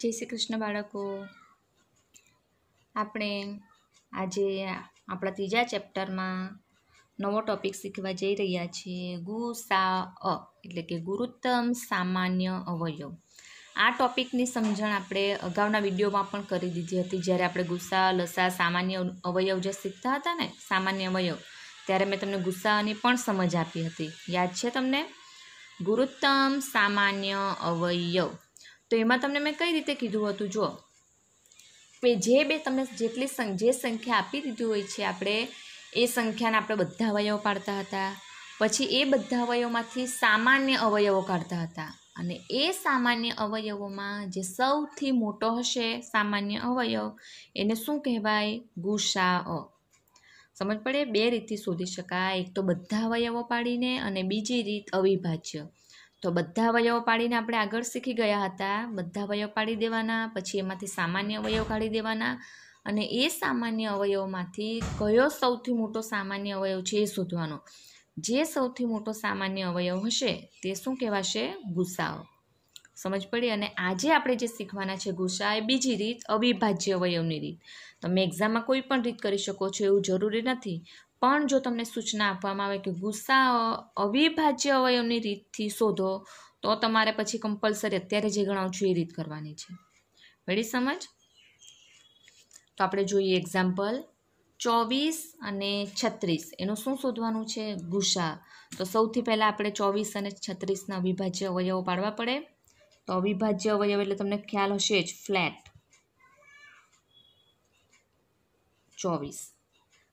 જય શ્રી કૃષ્ણ બાળકો આપણે આજે આપણા ત્રીજા ચેપ્ટરમાં નવો ટોપિક શીખવા જઈ રહ્યા છીએ ગુ સા અ એટલે કે ગુરુત્તમ સામાન્ય અવયવ આ ટોપિકની સમજણ આપણે અગાઉના વિડીયોમાં પણ કરી દીધી હતી જ્યારે આપણે ગુસ્સા લસા સામાન્ય અવયવ જે શીખતા હતા ને સામાન્ય અવયવ ત્યારે મેં તમને ગુસ્સાની પણ સમજ આપી હતી યાદ છે તમને ગુરુત્તમ સામાન્ય અવયવ તો એમાં તમને મેં કઈ રીતે કીધું હતું જો જે બે તમને જેટલી જે સંખ્યા આપી દીધી હોય છે આપણે એ સંખ્યાને આપણે બધા અવયવો પાડતા હતા પછી એ બધા અવયવોમાંથી સામાન્ય અવયવો કાઢતા હતા અને એ સામાન્ય અવયવોમાં જે સૌથી મોટો હશે સામાન્ય અવયવ એને શું કહેવાય ગુસા સમજ પડે બે રીતથી શોધી શકાય એક તો બધા અવયવો પાડીને અને બીજી રીત અવિભાજ્ય તો બધા અવયવો પાડીને આપણે આગળ શીખી ગયા હતા બધા અવયવ પાડી દેવાના પછી એમાંથી સામાન્ય અવયવ કાઢી દેવાના અને એ સામાન્ય અવયવમાંથી કયો સૌથી મોટો સામાન્ય અવયવ છે એ શોધવાનો જે સૌથી મોટો સામાન્ય અવયવ હશે તે શું કહેવાશે ગુસાઓ સમજ પડી અને આજે આપણે જે શીખવાના છે ગુસ્સા એ બીજી રીત અવિભાજ્ય અવયવની રીત તમે એક્ઝામમાં કોઈ પણ રીત કરી શકો છો એવું જરૂરી નથી પણ જો તમને સૂચના આપવામાં આવે કે ગુસ્સા અવિભાજ્ય અવયવની રીતથી શોધો તો તમારે પછી કમ્પલસરી અત્યારે જે ગણાવું છું એ રીત કરવાની છે વળી સમજ તો આપણે જોઈએ એક્ઝામ્પલ ચોવીસ અને છત્રીસ એનું શું શોધવાનું છે ગુસ્સા તો સૌથી પહેલાં આપણે ચોવીસ અને છત્રીસના અવિભાજ્ય અવયવો પાડવા પડે તો અવિભાજ્ય અવયવ એટલે તમને ખ્યાલ હશે જ ફ્લેટ ચોવીસ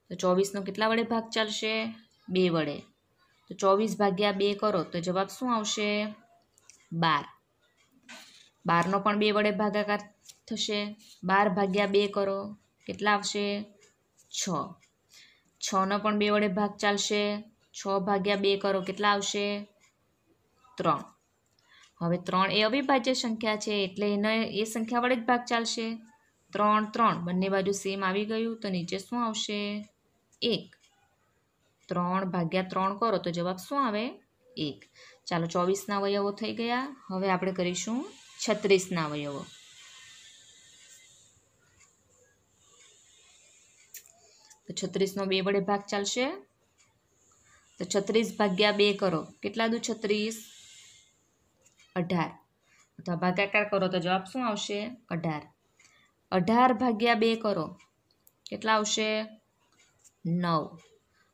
તો ચોવીસનો કેટલા વડે ભાગ ચાલશે બે વડે તો ચોવીસ ભાગ્યા બે કરો તો જવાબ શું આવશે બાર બારનો પણ બે વડે ભાગાકાર થશે બાર ભાગ્યા બે કરો કેટલા આવશે છ છનો પણ બે વડે ભાગ ચાલશે છ ભાગ્યા બે કરો કેટલા આવશે ત્રણ હવે ત્રણ એ અવિભાજ્ય સંખ્યા છે એટલે એને એ સંખ્યા વડે જ ભાગ ચાલશે ત્રણ ત્રણ બંને બાજુ સેમ આવી ગયું તો નીચે શું આવશે એક ત્રણ ભાગ્યા ત્રણ કરો તો જવાબ શું આવે એક ચાલો ચોવીસના અવયવો થઈ ગયા હવે આપણે કરીશું છત્રીસના અવયવો તો છત્રીસનો બે વડે ભાગ ચાલશે તો છત્રીસ ભાગ્યા બે કરો કેટલા દુ છત્રીસ અઢાર તો ભાગાકાર કરો તો જવાબ શું આવશે અઢાર અઢાર ભાગ્યા બે કરો કેટલા આવશે નવ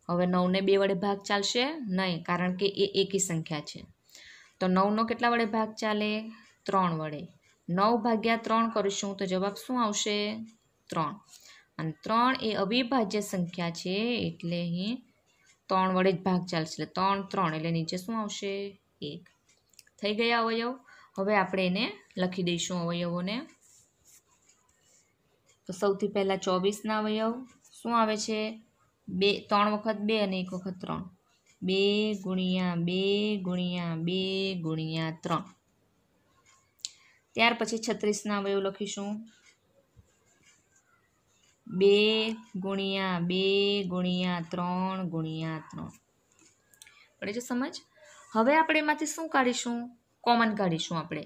હવે નવને બે વડે ભાગ ચાલશે નહીં કારણ કે એ એકી સંખ્યા છે તો નવનો કેટલા વડે ભાગ ચાલે ત્રણ વડે નવ ભાગ્યા ત્રણ કરીશું તો જવાબ શું આવશે ત્રણ અને ત્રણ એ અવિભાજ્ય સંખ્યા છે એટલે અહીં ત્રણ વડે જ ભાગ ચાલશે એટલે ત્રણ ત્રણ એટલે નીચે શું આવશે એક થઈ ગયા અવયવ હવે આપણે એને લખી દઈશું અવયવોને તો સૌથી પહેલાં ચોવીસના અવયવ શું આવે છે બે ત્રણ વખત બે અને એક વખત ત્રણ બે ગુણ્યા બે ગુણ્યા બે ગુણ્યા ત્રણ ત્યાર પછી છત્રીસના અવયવ લખીશું બે ગુણ્યા બે ગુણ્યા ત્રણ ગુણ્યા ત્રણ પડે છે સમજ હવે આપણે એમાંથી શું કાઢીશું કોમન કાઢીશું આપણે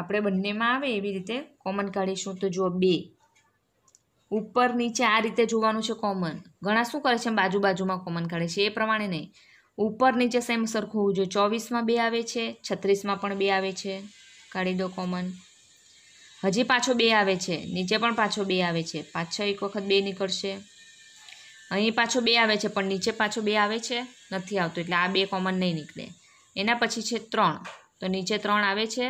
આપણે બંનેમાં આવે એવી રીતે કોમન કાઢીશું તો જો બે ઉપર નીચે આ રીતે જોવાનું છે કોમન ઘણા શું કરે છે બાજુ બાજુમાં કોમન કાઢે છે એ પ્રમાણે નહીં ઉપર નીચે સેમ સરખું હોવું જોઈએ ચોવીસમાં બે આવે છે છત્રીસમાં પણ બે આવે છે કાઢી દો કોમન હજી પાછો બે આવે છે નીચે પણ પાછો બે આવે છે પાછો એક વખત બે નીકળશે અહીં પાછો બે આવે છે પણ નીચે પાછો બે આવે છે નથી આવતો એટલે આ બે કોમન નહીં નીકળે એના પછી છે ત્રણ તો નીચે ત્રણ આવે છે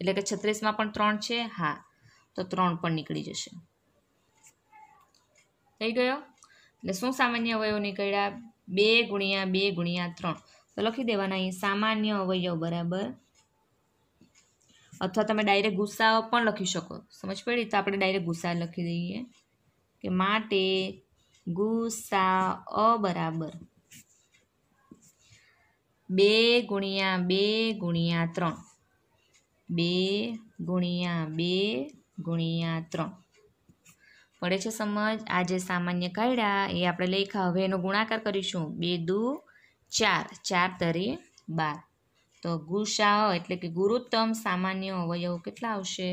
એટલે કે છત્રીસમાં પણ ત્રણ છે હા તો ત્રણ પણ નીકળી જશે થઈ ગયો એટલે શું સામાન્ય અવયવ નીકળ્યા બે ગુણ્યા બે ગુણ્યા ત્રણ તો લખી દેવાના અહીં સામાન્ય અવયવ બરાબર અથવા તમે ડાયરેક્ટ ગુસ્સા પણ લખી શકો સમજ પડી તો આપણે ડાયરેક્ટ ગુસ્સા લખી દઈએ કે માટે ગુસ્સા અ બરાબર બે ગુણ્યા બે ગુણ્યા ત્રણ બે ગુણ્યા બે ગુણ્યા ત્રણ પડે છે સમજ આ જે સામાન્ય કાયડા એ આપણે લખ્યા હવે એનો ગુણાકાર કરીશું બે દુ ચાર ચાર તરી બાર તો ગુસાઓ એટલે કે ગુરુત્તમ સામાન્ય અવયવ કેટલા આવશે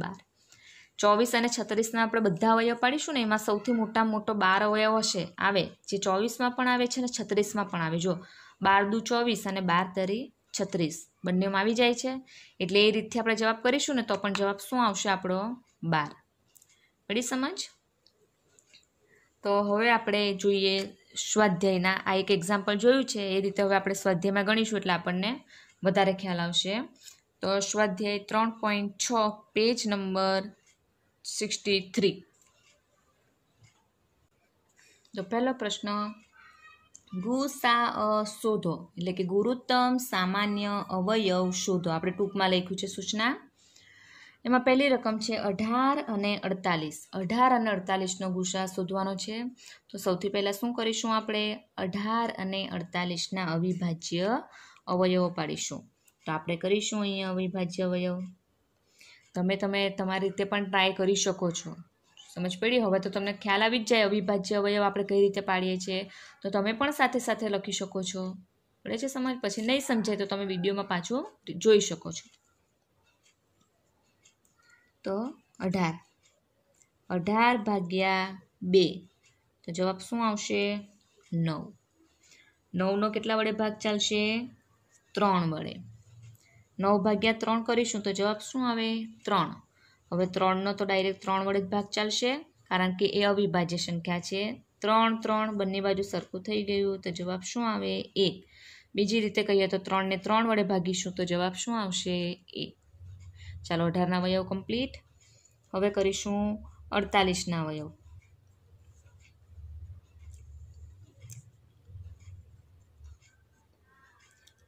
બાર ચોવીસ અને છત્રીસના આપણે બધા અવયવ પાડીશું ને એમાં સૌથી મોટા મોટો બાર અવયવ હશે આવે જે ચોવીસમાં પણ આવે છે અને છત્રીસમાં પણ આવે જો બાર દુ ચોવીસ અને બાર તરી છત્રીસ બંનેમાં આવી જાય છે એટલે એ રીતથી આપણે જવાબ કરીશું ને તો પણ જવાબ શું આવશે આપણો બાર મળી સમજ તો હવે આપણે જોઈએ સ્વાધ્યાયના આ એક એક્ઝામ્પલ જોયું છે એ રીતે હવે આપણે સ્વાધ્યાયમાં ગણીશું એટલે આપણને વધારે ખ્યાલ આવશે તો સ્વાધ્યાય ત્રણ પોઈન્ટ છ પેજ નંબર સિક્સટી થ્રી તો પહેલો પ્રશ્ન ગુસા શોધો એટલે કે ગુરુત્તમ સામાન્ય અવયવ શોધો આપણે ટૂંકમાં લખ્યું છે સૂચના એમાં પહેલી રકમ છે અઢાર અને અડતાલીસ અઢાર અને અડતાલીસનો ગુસા શોધવાનો છે તો સૌથી પહેલાં શું કરીશું આપણે અઢાર અને અડતાલીસના અવિભાજ્ય અવયવો પાડીશું તો આપણે કરીશું અહીંયા અવિભાજ્ય અવયવ તમે તમે તમારી રીતે પણ ટ્રાય કરી શકો છો સમજ પડી હવે તો તમને ખ્યાલ આવી જ જાય અવિભાજ્ય અવયવ આપણે કઈ રીતે પાડીએ છીએ તો તમે પણ સાથે સાથે લખી શકો છો પડે છે સમજ પછી નહીં સમજાય તો તમે વિડીયોમાં પાછું જોઈ શકો છો તો અઢાર અઢાર ભાગ્યા બે તો જવાબ શું આવશે નવ નવનો કેટલા વડે ભાગ ચાલશે ત્રણ વડે નવ ભાગ્યા ત્રણ કરીશું તો જવાબ શું આવે ત્રણ હવે ત્રણનો તો ડાયરેક્ટ ત્રણ વડે જ ભાગ ચાલશે કારણ કે એ અવિભાજ્ય સંખ્યા છે ત્રણ ત્રણ બંને બાજુ સરખું થઈ ગયું તો જવાબ શું આવે એક બીજી રીતે કહીએ તો ત્રણને ત્રણ વડે ભાગીશું તો જવાબ શું આવશે એક ચાલો અઢારના અવયવ કમ્પ્લીટ હવે કરીશું અડતાલીસના અવયવ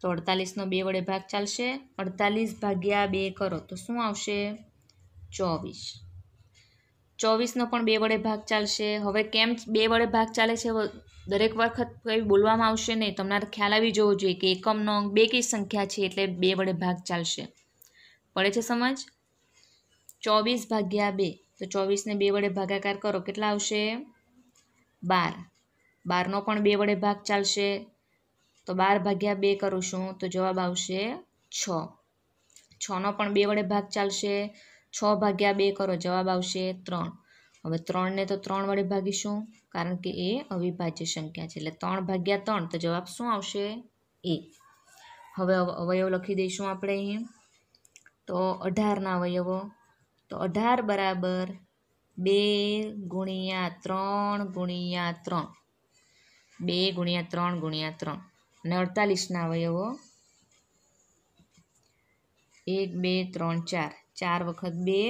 તો અડતાલીસનો બે વડે ભાગ ચાલશે અડતાલીસ ભાગ્યા બે કરો તો શું આવશે ચોવીસ ચોવીસનો પણ બે વડે ભાગ ચાલશે હવે કેમ બે વડે ભાગ ચાલે છે દરેક વખત કંઈ બોલવામાં આવશે નહીં તમને ખ્યાલ આવી જવો જોઈએ કે એકમનો અંક બે કઈ સંખ્યા છે એટલે બે વડે ભાગ ચાલશે પડે છે સમજ ચોવીસ ભાગ્યા બે તો ચોવીસને બે વડે ભાગાકાર કરો કેટલા આવશે બાર બારનો પણ બે વડે ભાગ ચાલશે તો બાર ભાગ્યા બે કરું છું તો જવાબ આવશે છ છનો પણ બે વડે ભાગ ચાલશે છ ભાગ્યા બે કરો જવાબ આવશે ત્રણ હવે ત્રણને તો ત્રણ વડે ભાગીશું કારણ કે એ અવિભાજ્ય સંખ્યા છે એટલે ત્રણ ભાગ્યા ત્રણ તો જવાબ શું આવશે એ હવે અવયવ લખી દઈશું આપણે અહીં તો અઢારના અવયવો તો અઢાર બરાબર બે ગુણ્યા ત્રણ ગુણ્યા ત્રણ બે ગુણ્યા ત્રણ ગુણ્યા ત્રણ અને અડતાલીસના અવયવો એક બે ત્રણ ચાર ચાર વખત બે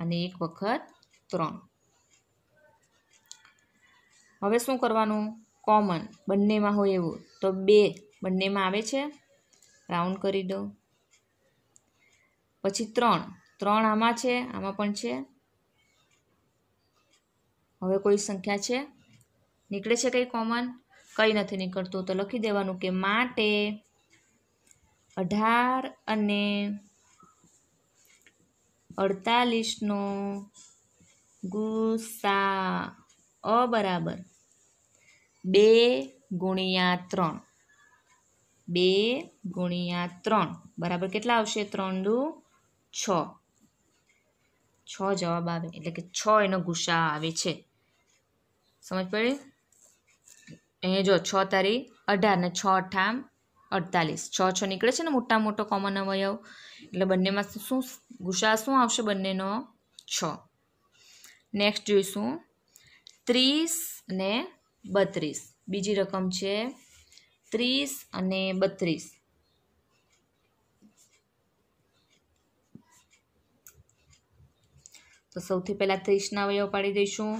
અને એક વખત ત્રણ હવે શું કરવાનું કોમન બંનેમાં હોય એવું તો બે બંનેમાં આવે છે રાઉન્ડ કરી દો પછી ત્રણ ત્રણ આમાં છે આમાં પણ છે હવે કોઈ સંખ્યા છે નીકળે છે કંઈ કોમન કંઈ નથી નીકળતું તો લખી દેવાનું કે માટે અઢાર અને અડતાલીસનો ગુસા અ બરાબર બે ગુણ્યા ત્રણ બે ગુણ્યા ત્રણ બરાબર કેટલા આવશે ત્રણ દુ છ છ જવાબ આવે એટલે કે છ એનો ગુસ્સા આવે છે સમજ પડી અહીંયા જો છ તારીખ અઢાર ને છ અઠામ અડતાલીસ છ છ નીકળે છે ને મોટા મોટો કોમન અવયવ એટલે બંનેમાં શું ગુસ્સા શું આવશે બંનેનો છ નેક્સ્ટ જોઈશું ત્રીસ ને બત્રીસ બીજી રકમ છે ત્રીસ અને બત્રીસ તો સૌથી પહેલાં ત્રીસના અવયવ પાડી દઈશું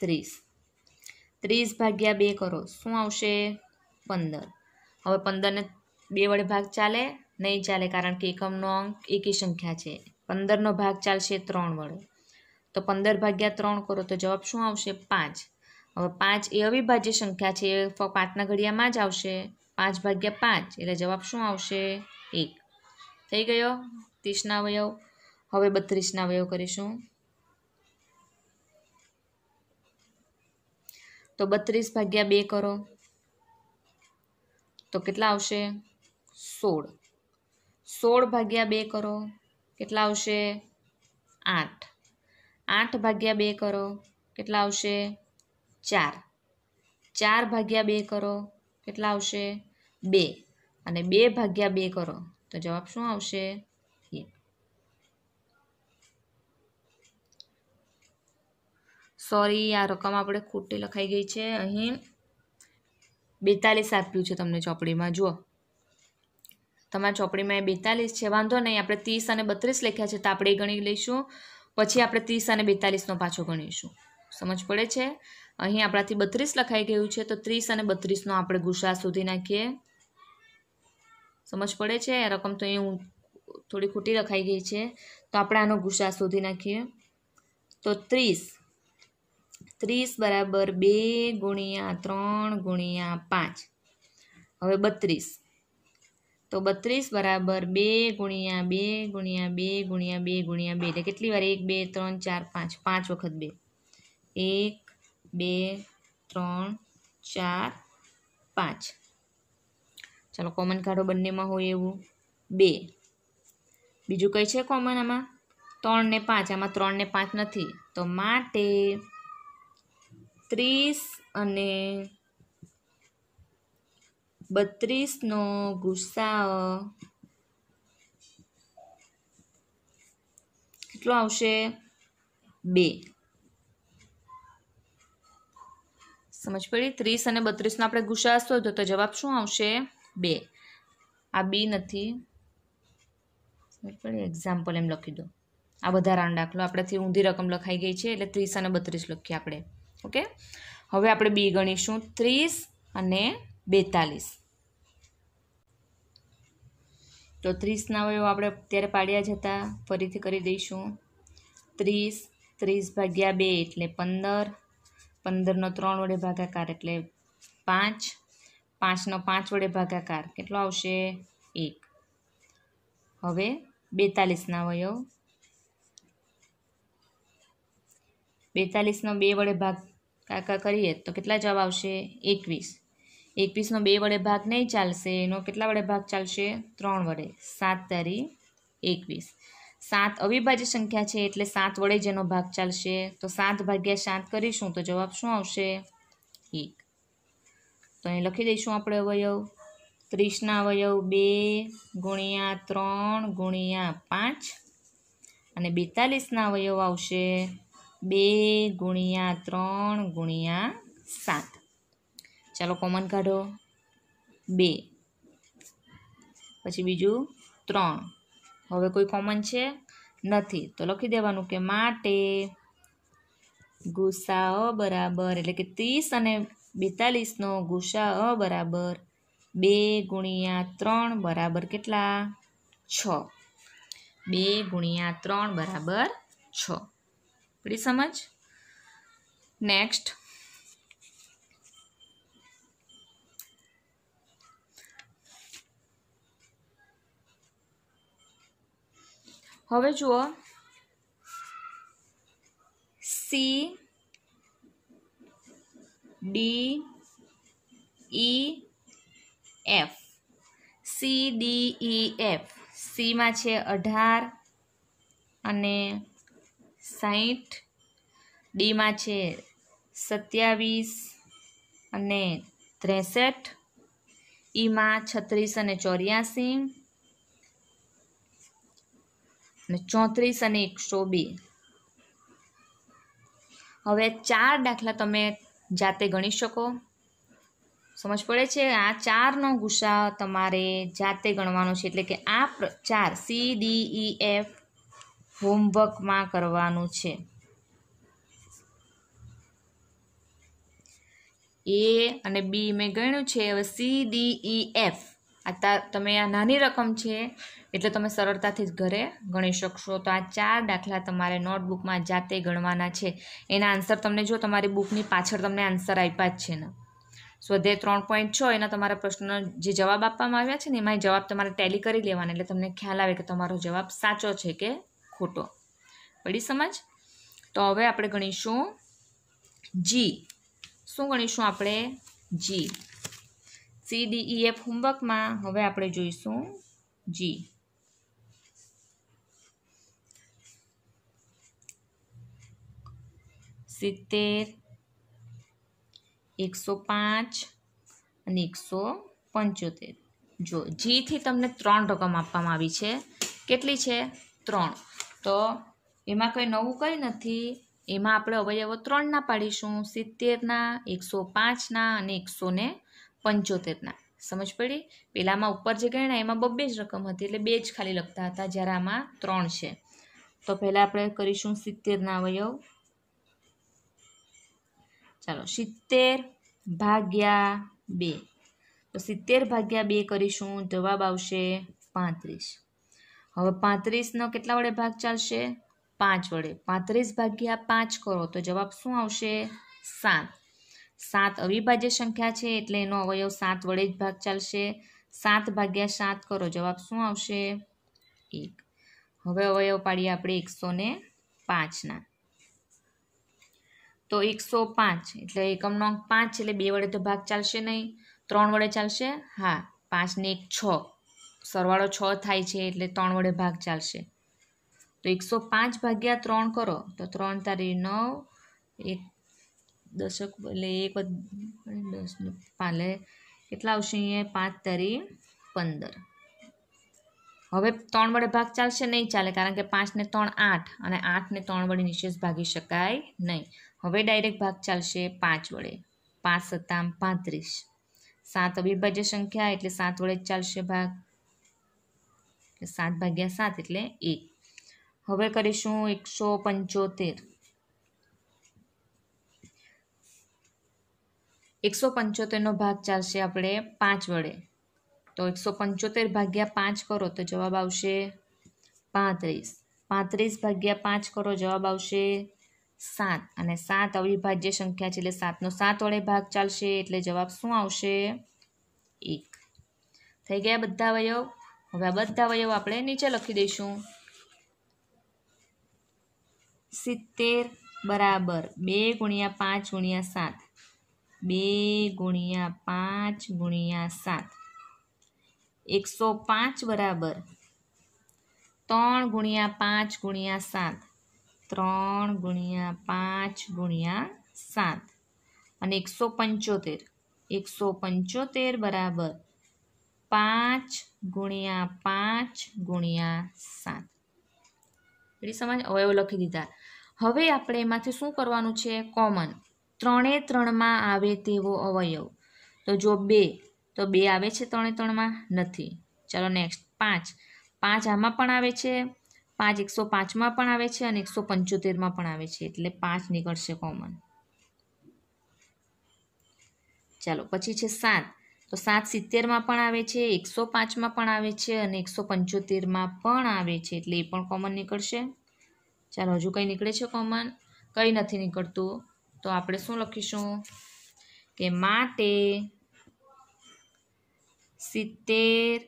ત્રીસ ત્રીસ ભાગ્યા બે કરો શું આવશે પંદર હવે પંદરને બે વડે ભાગ ચાલે નહીં ચાલે કારણ કે એકમનો અંક એકી સંખ્યા છે પંદરનો ભાગ ચાલશે ત્રણ વડે તો પંદર ભાગ્યા ત્રણ કરો તો જવાબ શું આવશે પાંચ હવે પાંચ એ અવિભાજ્ય સંખ્યા છે પાંચના ઘડિયામાં જ આવશે પાંચ ભાગ્યા પાંચ એટલે જવાબ શું આવશે એક થઈ ગયો ત્રીસના અવયવ હવે બત્રીસના અવયવ કરીશું તો બત્રીસ ભાગ્યા બે કરો તો કેટલા આવશે સોળ સોળ ભાગ્યા બે કરો કેટલા આવશે આઠ આઠ ભાગ્યા બે કરો કેટલા આવશે ચાર ચાર ભાગ્યા બે કરો કેટલા આવશે બે અને બે ભાગ્યા બે કરો તો જવાબ શું આવશે સોરી આ રકમ આપણે ખોટી લખાઈ ગઈ છે અહીં બેતાલીસ આપ્યું છે તમને ચોપડીમાં જુઓ તમારા ચોપડીમાં એ બેતાલીસ છે વાંધો નહીં આપણે ત્રીસ અને બત્રીસ લખ્યા છે તો આપણે ગણી લઈશું પછી આપણે ત્રીસ અને બેતાલીસનો પાછો ગણીશું સમજ પડે છે અહીં આપણાથી બત્રીસ લખાઈ ગયું છે તો ત્રીસ અને બત્રીસનો આપણે ગુસા શોધી નાખીએ સમજ પડે છે આ રકમ તો અહીં થોડી ખોટી લખાઈ ગઈ છે તો આપણે આનો ગુસા શોધી નાખીએ તો ત્રીસ ત્રીસ બરાબર બે ગુણ્યા ત્રણ ગુણ્યા પાંચ હવે બત્રીસ તો બત્રીસ બરાબર બે ગુણ્યા બે ગુણ્યા બે ગુણ્યા બે ગુણ્યા બે એટલે કેટલી વાર એક બે ત્રણ ચાર પાંચ પાંચ વખત બે એક બે ત્રણ ચાર પાંચ ચાલો કોમન કાઢો બંનેમાં હોય એવું બે બીજું કઈ છે કોમન આમાં ત્રણ ને પાંચ આમાં ત્રણ ને પાંચ નથી તો માટે ત્રીસ અને બત્રીસનો ગુસ્સાઓ કેટલો આવશે બે સમજ પડી ત્રીસ અને બત્રીસનો આપણે ગુસા હોય તો જવાબ શું આવશે બે આ બી નથી સમજ એક્ઝામ્પલ એમ લખી દો આ વધારાનો દાખલો આપણેથી ઊંધી રકમ લખાઈ ગઈ છે એટલે ત્રીસ અને બત્રીસ લખીએ આપણે ઓકે હવે આપણે બી ગણીશું ત્રીસ અને બેતાલીસ તો ત્રીસના અવયવો આપણે અત્યારે પાડ્યા જતા ફરીથી કરી દઈશું ત્રીસ ત્રીસ ભાગ્યા બે એટલે પંદર પંદરનો ત્રણ વડે ભાગાકાર એટલે પાંચ પાંચનો પાંચ વડે ભાગાકાર કેટલો આવશે એક હવે બેતાલીસના અવયવ બેતાલીસનો બે વડે ભાગ કાકા કરીએ તો કેટલા જવાબ આવશે એકવીસ એકવીસનો બે વડે ભાગ નહીં ચાલશે એનો કેટલા વડે ભાગ ચાલશે ત્રણ વડે સાત તારી એકવીસ સાત અવિભાજ્ય સંખ્યા છે એટલે સાત વડે જેનો ભાગ ચાલશે તો સાત ભાગ્યા સાત કરીશું તો જવાબ શું આવશે એક તો અહીં લખી દઈશું આપણે અવયવ ત્રીસના અવયવ બે ગુણ્યા ત્રણ ગુણ્યા પાંચ અને બેતાલીસના અવયવ આવશે બે ગુણ્યા ત્રણ ગુણ્યા સાત ચાલો કોમન કાઢો બે પછી બીજું ત્રણ હવે કોઈ કોમન છે નથી તો લખી દેવાનું કે માટે અ બરાબર એટલે કે ત્રીસ અને બેતાલીસનો અ બરાબર બે ગુણ્યા ત્રણ બરાબર કેટલા છ બે ગુણ્યા ત્રણ બરાબર છ પડી સમજ નેક્સ્ટ હવે જુઓ C D E F C D E F સીમાં છે અઢાર અને સાહીઠ ડીમાં છે સત્યાવીસ અને ત્રેસઠ ઈમાં e છત્રીસ અને ચોર્યાસી અને ચોત્રીસ અને એકસો બે હવે ચાર દાખલા તમે જાતે ગણી શકો સમજ પડે છે આ ચારનો ગુસ્સા તમારે જાતે ગણવાનો છે એટલે કે આ ચાર સી ડી ઈ એફ હોમવર્કમાં કરવાનું છે એ અને બી મેં ગણ્યું છે હવે સી ડી ઈ એફ આ તમે આ નાની રકમ છે એટલે તમે સરળતાથી જ ઘરે ગણી શકશો તો આ ચાર દાખલા તમારે નોટબુકમાં જાતે ગણવાના છે એના આન્સર તમને જો તમારી બુકની પાછળ તમને આન્સર આપ્યા જ છે ને સ્વાધ્યાય ત્રણ પોઈન્ટ છ એના તમારા પ્રશ્નનો જે જવાબ આપવામાં આવ્યા છે ને એમાં જવાબ તમારે ટેલી કરી લેવાના એટલે તમને ખ્યાલ આવે કે તમારો જવાબ સાચો છે કે ખોટો પડી સમજ તો હવે આપણે ગણીશું જી શું ગણીશું આપણે જી સીડીઈએફ હોમવર્કમાં e હવે આપણે જોઈશું જી સિત્તેર એકસો પાંચ અને એકસો પંચોતેર જો જીથી તમને ત્રણ રકમ આપવામાં આવી છે કેટલી છે ત્રણ તો એમાં કંઈ નવું કંઈ નથી એમાં આપણે અવયવો ત્રણના પાડીશું સિત્તેરના એકસો પાંચના અને એકસો ને પંચોતેરના સમજ પડી પહેલાંમાં ઉપર જે ગણ્યા એમાં બબ્બે જ રકમ હતી એટલે બે જ ખાલી લખતા હતા જ્યારે આમાં ત્રણ છે તો પહેલાં આપણે કરીશું સિત્તેરના અવયવ ચાલો સિત્તેર ભાગ્યા બે તો સિત્તેર ભાગ્યા બે કરીશું જવાબ આવશે પાંત્રીસ હવે પાંત્રીસનો કેટલા વડે ભાગ ચાલશે પાંચ વડે પાંત્રીસ ભાગ્યા પાંચ કરો તો જવાબ શું આવશે સાત સાત અવિભાજ્ય સંખ્યા છે એટલે એનો અવયવ સાત વડે જ ભાગ ચાલશે સાત ભાગ્યા સાત કરો જવાબ શું આવશે એક હવે અવયવ પાડીએ આપણે એકસો ને પાંચના તો એકસો પાંચ એટલે એકમનો અંક પાંચ એટલે બે વડે તો ભાગ ચાલશે નહીં ત્રણ વડે ચાલશે હા પાંચને એક છ સરવાળો છ થાય છે એટલે ત્રણ વડે ભાગ ચાલશે તો એકસો પાંચ ભાગ્યા ત્રણ કરો તો ત્રણ તારીખ નવ એક દશક એટલે એક દસ પાલે કેટલા આવશે અહીંયા પાંચ તરી પંદર હવે ત્રણ વડે ભાગ ચાલશે નહીં ચાલે કારણ કે પાંચને ત્રણ આઠ અને આઠને ત્રણ વડે નિશેષ ભાગી શકાય નહીં હવે ડાયરેક્ટ ભાગ ચાલશે પાંચ વડે પાંચ સત્તામ પાંત્રીસ સાત અવિભાજ્ય સંખ્યા એટલે સાત વડે ચાલશે ભાગ સાત ભાગ્યા સાત એટલે એક હવે કરીશું એકસો પંચોતેર એકસો પંચોતેરનો ભાગ ચાલશે આપણે પાંચ વડે તો એકસો પંચોતેર ભાગ્યા પાંચ કરો તો જવાબ આવશે પાંત્રીસ પાંત્રીસ ભાગ્યા પાંચ કરો જવાબ આવશે સાત અને સાત અવિભાજ્ય સંખ્યા છે એટલે સાતનો સાત વડે ભાગ ચાલશે એટલે જવાબ શું આવશે એક થઈ ગયા બધા અવયવ હવે આ બધા અવયવ આપણે નીચે લખી દઈશું સિત્તેર બરાબર બે ગુણ્યા પાંચ ગુણ્યા સાત બે ગુણ્યા પાંચ ગુણ્યા સાત એકસો પાંચ બરાબર ત્રણ ગુણ્યા પાંચ ગુણ્યા સાત ત્રણ ગુણ્યા પાંચ ગુણ્યા સાત અને એકસો પંચોતેર એકસો પંચોતેર બરાબર પાંચ ગુણ્યા પાંચ ગુણ્યા સાત એટલી સમજ અવયવ લખી દીધા હવે આપણે એમાંથી શું કરવાનું છે કોમન ત્રણે ત્રણમાં આવે તેવો અવયવ તો જો બે તો બે આવે છે ત્રણે ત્રણમાં નથી ચાલો નેક્સ્ટ પાંચ પાંચ આમાં પણ આવે છે પાંચ એકસો પાંચમાં પણ આવે છે અને એકસો પંચોતેરમાં પણ આવે છે એટલે પાંચ નીકળશે કોમન ચાલો પછી છે સાત તો સાત સિત્તેરમાં પણ આવે છે એકસો પાંચમાં પણ આવે છે અને એકસો પંચોતેરમાં પણ આવે છે એટલે એ પણ કોમન નીકળશે ચાલો હજુ કંઈ નીકળે છે કોમન કંઈ નથી નીકળતું તો આપણે શું લખીશું કે માટે સિત્તેર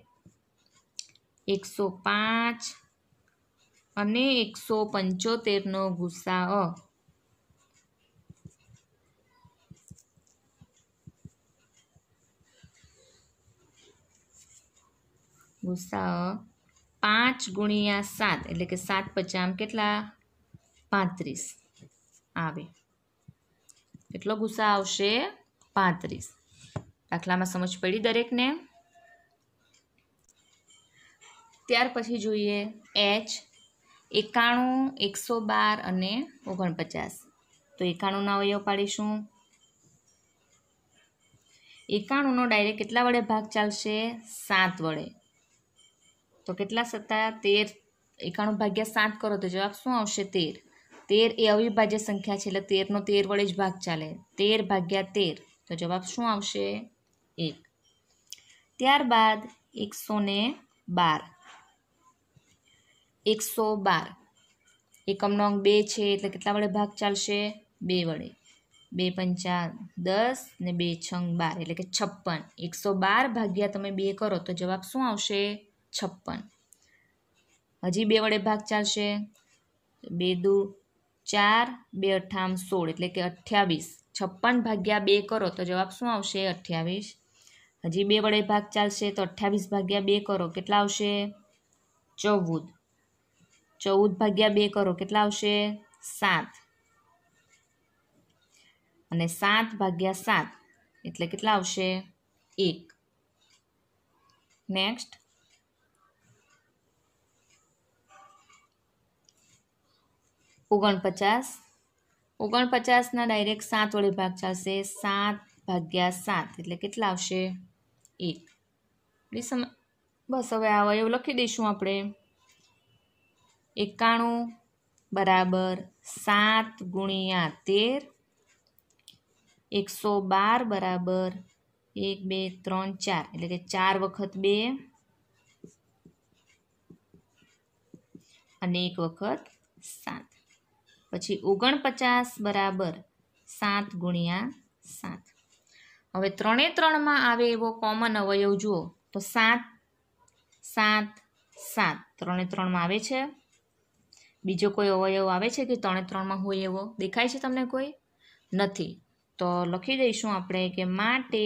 એકસો પાંચ અને એકસો પંચોતેરનો ગુસ્સા અ ગુસ્સા પાંચ ગુણ્યા સાત એટલે કે સાત પચામ કેટલા પાંત્રીસ આવે કેટલો ગુસ્સા આવશે પાંત્રીસ દાખલામાં સમજ પડી દરેકને ત્યાર પછી જોઈએ એચ એકાણું એકસો બાર અને ઓગણપચાસ તો એકાણુંના અવયવ પાડીશું એકાણુંનો ડાયરેક્ટ કેટલા વડે ભાગ ચાલશે સાત વડે તો કેટલા સત્તા તેર એકાણું ભાગ્યા સાત કરો તો જવાબ શું આવશે તેર તેર એ અવિભાજ્ય સંખ્યા છે એટલે તેરનો તેર વડે જ ભાગ ચાલે તેર ભાગ્યા તેર તો જવાબ શું આવશે એક ત્યારબાદ એકસો ને બાર એકસો બાર એકમનો અંક બે છે એટલે કેટલા વડે ભાગ ચાલશે બે વડે બે પંચા દસ ને બે છંગ બાર એટલે કે છપ્પન એકસો બાર ભાગ્યા તમે બે કરો તો જવાબ શું આવશે છપ્પન હજી બે વડે ભાગ ચાલશે બે દુ ચાર બે અઠામ સોળ એટલે કે અઠ્યાવીસ છપ્પન ભાગ્યા બે કરો તો જવાબ શું આવશે અઠ્યાવીસ હજી બે વડે ભાગ ચાલશે તો અઠ્યાવીસ ભાગ્યા બે કરો કેટલા આવશે ચૌદ ચૌદ ભાગ્યા બે કરો કેટલા આવશે સાત અને સાત ભાગ્યા સાત એટલે કેટલા આવશે એક નેક્સ્ટ ઓગણપચાસ ઓગણપચાસના ડાયરેક્ટ સાત વડે ભાગ ચાલશે સાત ભાગ્યા સાત એટલે કેટલા આવશે એક બસ હવે આવે એવું લખી દઈશું આપણે એકાણું બરાબર સાત ગુણ્યા તેર એકસો બાર બરાબર એક બે ત્રણ ચાર એટલે કે ચાર વખત બે અને એક વખત સાત પછી ઓગણપચાસ બરાબર સાત ગુણ્યા સાત હવે ત્રણે ત્રણમાં આવે એવો કોમન અવયવ જુઓ તો સાત સાત સાત ત્રણે ત્રણમાં આવે છે બીજો કોઈ અવયવ આવે છે કે ત્રણે ત્રણમાં હોય એવો દેખાય છે તમને કોઈ નથી તો લખી દઈશું આપણે કે માટે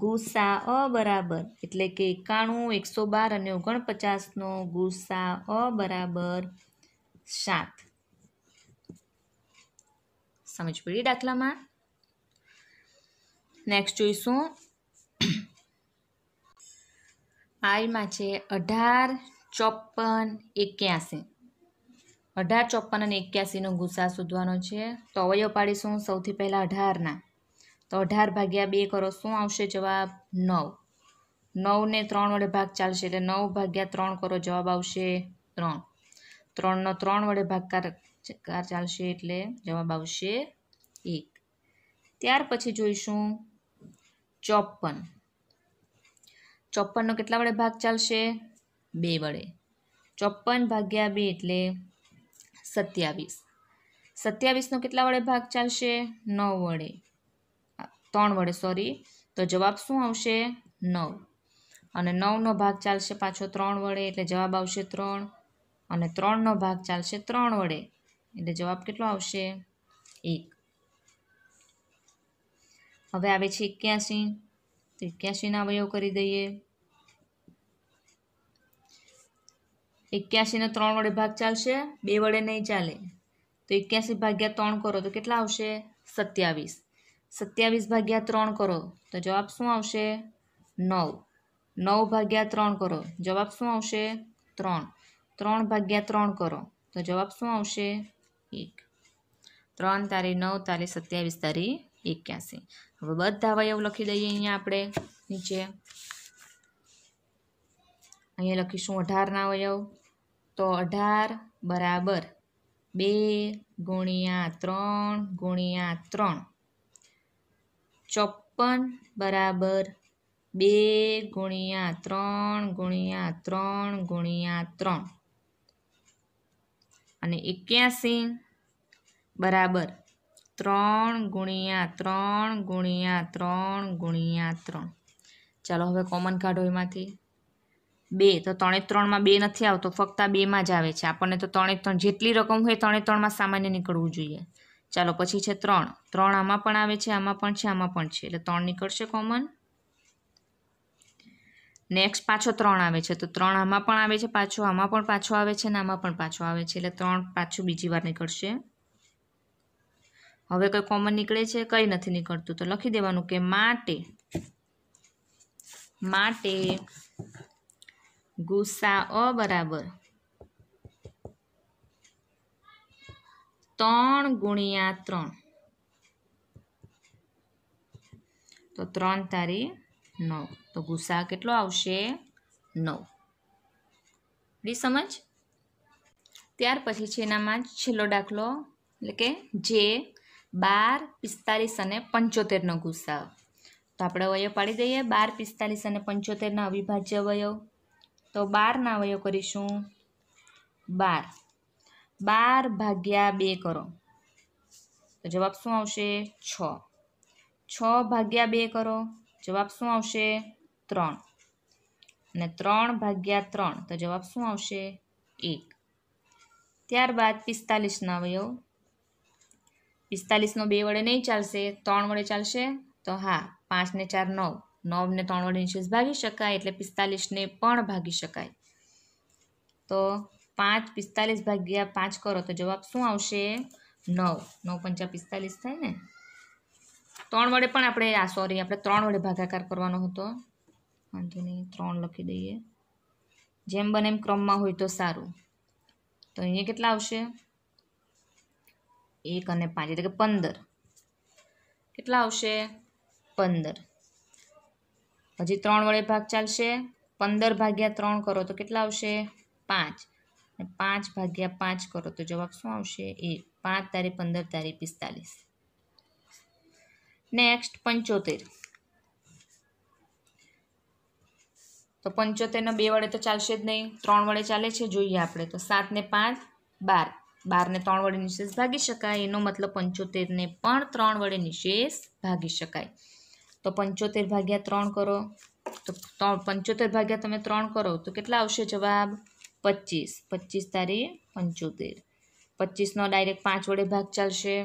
ગુસા અ બરાબર એટલે કે એકાણું એકસો બાર અને ઓગણપચાસનો ગુસા અ બરાબર સાત સમજ પડી દાખલામાં નેક્સ્ટ જોઈશું આયમાં છે અઢાર ચોપન એક્યાસી અઢાર ચોપન અને એક્યાસીનો ગુસ્સા શોધવાનો છે તો અવયવ પાડીશું સૌથી પહેલાં અઢારના તો અઢાર ભાગ્યા બે કરો શું આવશે જવાબ નવ નવને ત્રણ વડે ભાગ ચાલશે એટલે નવ ભાગ્યા ત્રણ કરો જવાબ આવશે ત્રણ ત્રણનો ત્રણ વડે ભાગ ચાર ચાલશે એટલે જવાબ આવશે એક ત્યાર પછી જોઈશું ચોપન ચોપનનો કેટલા વડે ભાગ ચાલશે બે વડે ચોપન ભાગ્યા બે એટલે સત્યાવીસ સત્યાવીસનો કેટલા વડે ભાગ ચાલશે નવ વડે ત્રણ વડે સોરી તો જવાબ શું આવશે નવ અને નવનો ભાગ ચાલશે પાછો ત્રણ વડે એટલે જવાબ આવશે ત્રણ અને ત્રણનો ભાગ ચાલશે ત્રણ વડે એટલે જવાબ કેટલો આવશે એક હવે આવે છે એક્યાસી તો એક્યાસીના અવયવ કરી દઈએ એક્યાસીને ત્રણ વડે ભાગ ચાલશે બે વડે નહીં ચાલે તો એક્યાસી ભાગ્યા ત્રણ કરો તો કેટલા આવશે સત્યાવીસ સત્યાવીસ ભાગ્યા ત્રણ કરો તો જવાબ શું આવશે નવ નવ ભાગ્યા ત્રણ કરો જવાબ શું આવશે ત્રણ ત્રણ ભાગ્યા ત્રણ કરો તો જવાબ શું આવશે એક ત્રણ તારી નવ તારી સત્યાવીસ તારી એક્યાસી હવે બધા વયવ લખી દઈએ અહીંયા આપણે નીચે અહીંયા લખીશું અઢારના વયવ તો અઢાર બરાબર બે ગુણ્યા ત્રણ ગુણ્યા ત્રણ ચોપન બરાબર બે ગુણ્યા ત્રણ ગુણ્યા ત્રણ ગુણ્યા ત્રણ અને એક્યાસી બરાબર ત્રણ ગુણ્યા ત્રણ ગુણ્યા ત્રણ ગુણ્યા ત્રણ ચાલો હવે કોમન કાઢો એમાંથી બે તો ત્રણે ત્રણમાં બે નથી આવતો ફક્ત આ બેમાં જ આવે છે આપણને તો ત્રણે ત્રણ જેટલી રકમ હોય ત્રણે ત્રણમાં સામાન્ય નીકળવું જોઈએ ચાલો પછી છે ત્રણ ત્રણ આમાં પણ આવે છે આમાં પણ છે આમાં પણ છે એટલે ત્રણ નીકળશે કોમન નેક્સ્ટ પાછો ત્રણ આવે છે તો ત્રણ આમાં પણ આવે છે પાછો આમાં પણ પાછો આવે છે ને આમાં પણ પાછો આવે છે એટલે ત્રણ પાછું બીજી વાર નીકળશે હવે કંઈ કોમન નીકળે છે કંઈ નથી નીકળતું તો લખી દેવાનું કે માટે માટે ગુસ્સા અ બરાબર ત્રણ ગુણ્યા ત્રણ તો ત્રણ તારી નવ તો ગુસા કેટલો આવશે નવ રી સમજ ત્યાર પછી છે એનામાં છેલ્લો દાખલો એટલે કે જે બાર પિસ્તાલીસ અને પંચોતેરનો ગુસ્સા તો આપણે અવયવ પાડી દઈએ બાર પિસ્તાલીસ અને પંચોતેરના અવિભાજ્ય અવયવ તો બારના અવયવ કરીશું બાર બાર ભાગ્યા બે કરો તો જવાબ શું આવશે છ છ ભાગ્યા બે કરો જવાબ શું આવશે ત્રણ અને ત્રણ ભાગ્યા ત્રણ તો જવાબ શું આવશે એક ત્યારબાદ પિસ્તાલીસના અવયવ પિસ્તાલીસનો બે વડે નહીં ચાલશે ત્રણ વડે ચાલશે તો હા પાંચને ચાર નવ નવને ત્રણ વડે નીચે ભાગી શકાય એટલે પિસ્તાલીસને પણ ભાગી શકાય તો પાંચ પિસ્તાલીસ ભાગ્યા પાંચ કરો તો જવાબ શું આવશે નવ નવ પંચા પિસ્તાલીસ થાય ને ત્રણ વડે પણ આપણે આ સોરી આપણે ત્રણ વડે ભાગાકાર કરવાનો હતો વાંધો નહીં ત્રણ લખી દઈએ જેમ બને એમ ક્રમમાં હોય તો સારું તો અહીંયા કેટલા આવશે એક અને પાંચ એટલે કે પંદર કેટલા આવશે પંદર પછી ત્રણ વડે ભાગ ચાલશે પંદર ભાગ્યા ત્રણ કરો તો કેટલા આવશે પાંચ પાંચ ભાગ્યા પાંચ કરો તો જવાબ શું આવશે એ પાંચ તારીખ પંદર તારીખ પિસ્તાલીસ નેક્સ્ટ પંચોતેર તો પંચોતેરનો બે વડે તો ચાલશે જ નહીં ત્રણ વડે ચાલે છે જોઈએ આપણે તો સાતને પાંચ બાર બારને ત્રણ વડે નિશેષ ભાગી શકાય એનો મતલબ પંચોતેરને પણ ત્રણ વડે નિશેષ ભાગી શકાય તો પંચોતેર ભાગ્યા ત્રણ કરો તો પંચોતેર ભાગ્યા તમે ત્રણ કરો તો કેટલા આવશે જવાબ પચીસ પચીસ તારીખ પંચોતેર પચીસનો ડાયરેક્ટ પાંચ વડે ભાગ ચાલશે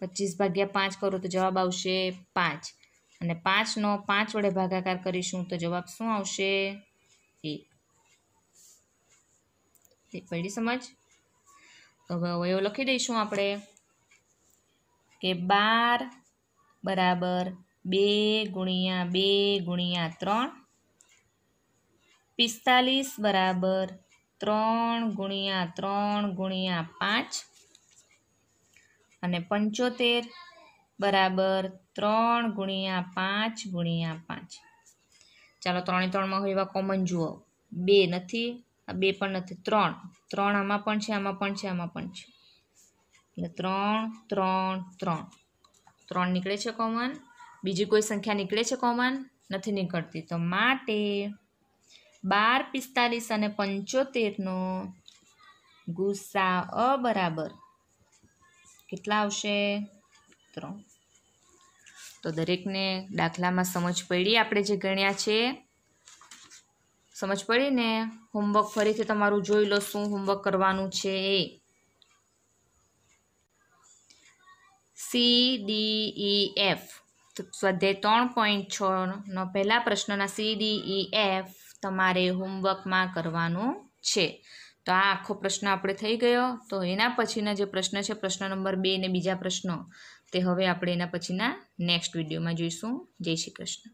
પચીસ ભાગ્યા પાંચ કરો તો જવાબ આવશે પાંચ અને પાંચનો પાંચ વડે ભાગાકાર કરીશું તો જવાબ શું આવશે એક પડી સમજ તો હવે અવયવ લખી દઈશું આપણે કે બાર બરાબર બે ગુણ્યા બે ગુણ્યા ત્રણ પિસ્તાલીસ બરાબર ત્રણ ગુણ્યા ત્રણ ગુણ્યા પાંચ અને પંચોતેર બરાબર ત્રણ ગુણ્યા પાંચ ગુણ્યા પાંચ ચાલો ત્રણે ત્રણમાં હોય એવા કોમન જુઓ બે નથી આ બે પણ નથી ત્રણ ત્રણ આમાં પણ છે આમાં પણ છે આમાં પણ છે એટલે ત્રણ ત્રણ ત્રણ ત્રણ નીકળે છે કોમન બીજી કોઈ સંખ્યા નીકળે છે કોમન નથી નીકળતી તો માટે બાર પિસ્તાલીસ અને પંચોતેરનો ગુસ્સા અ બરાબર કેટલા આવશે ત્રણ તો દરેકને દાખલામાં સમજ પડી આપણે જે ગણ્યા છે સમજ પડી ને હોમવર્ક ફરીથી તમારું જોઈ લો શું હોમવર્ક કરવાનું છે એ સી ડી ઈ એફ સ્વાધ્યાય ત્રણ પોઈન્ટ છનો પહેલા પ્રશ્નના સી ડી ઈ એફ તમારે હોમવર્કમાં કરવાનું છે તો આ આખો પ્રશ્ન આપણે થઈ ગયો તો એના પછીના જે પ્રશ્ન છે પ્રશ્ન નંબર બે ને બીજા પ્રશ્નો તે હવે આપણે એના પછીના નેક્સ્ટ વિડીયોમાં જોઈશું જય શ્રી કૃષ્ણ